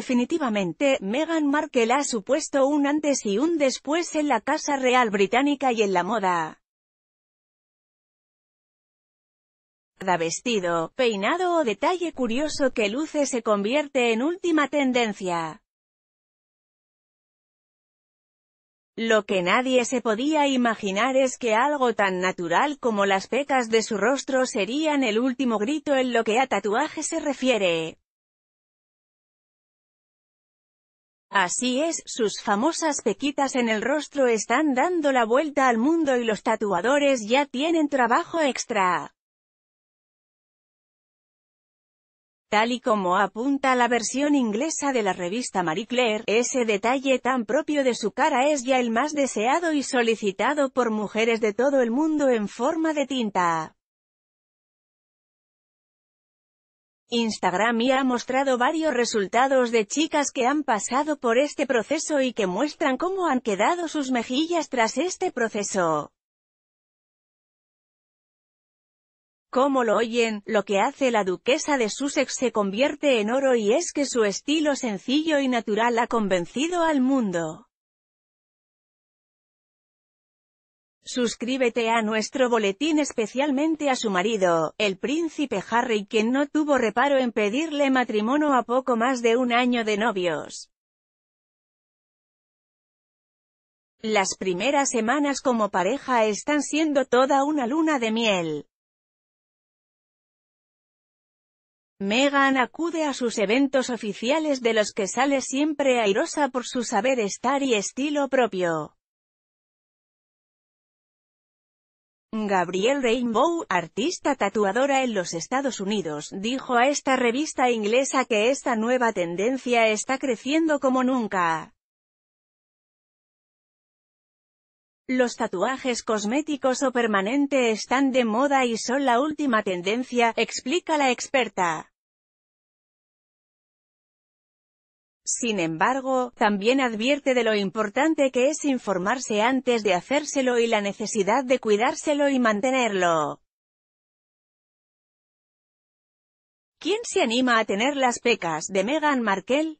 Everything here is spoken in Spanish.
Definitivamente, Meghan Markle ha supuesto un antes y un después en la Casa Real Británica y en la moda. Cada vestido, peinado o detalle curioso que luce se convierte en última tendencia. Lo que nadie se podía imaginar es que algo tan natural como las pecas de su rostro serían el último grito en lo que a tatuaje se refiere. Así es, sus famosas pequitas en el rostro están dando la vuelta al mundo y los tatuadores ya tienen trabajo extra. Tal y como apunta la versión inglesa de la revista Marie Claire, ese detalle tan propio de su cara es ya el más deseado y solicitado por mujeres de todo el mundo en forma de tinta. Instagram y ha mostrado varios resultados de chicas que han pasado por este proceso y que muestran cómo han quedado sus mejillas tras este proceso. Como lo oyen, lo que hace la duquesa de Sussex se convierte en oro y es que su estilo sencillo y natural ha convencido al mundo. Suscríbete a nuestro boletín especialmente a su marido, el príncipe Harry quien no tuvo reparo en pedirle matrimonio a poco más de un año de novios. Las primeras semanas como pareja están siendo toda una luna de miel. Meghan acude a sus eventos oficiales de los que sale siempre airosa por su saber estar y estilo propio. Gabriel Rainbow, artista tatuadora en los Estados Unidos, dijo a esta revista inglesa que esta nueva tendencia está creciendo como nunca. Los tatuajes cosméticos o permanente están de moda y son la última tendencia, explica la experta. Sin embargo, también advierte de lo importante que es informarse antes de hacérselo y la necesidad de cuidárselo y mantenerlo. ¿Quién se anima a tener las pecas de Meghan Markle?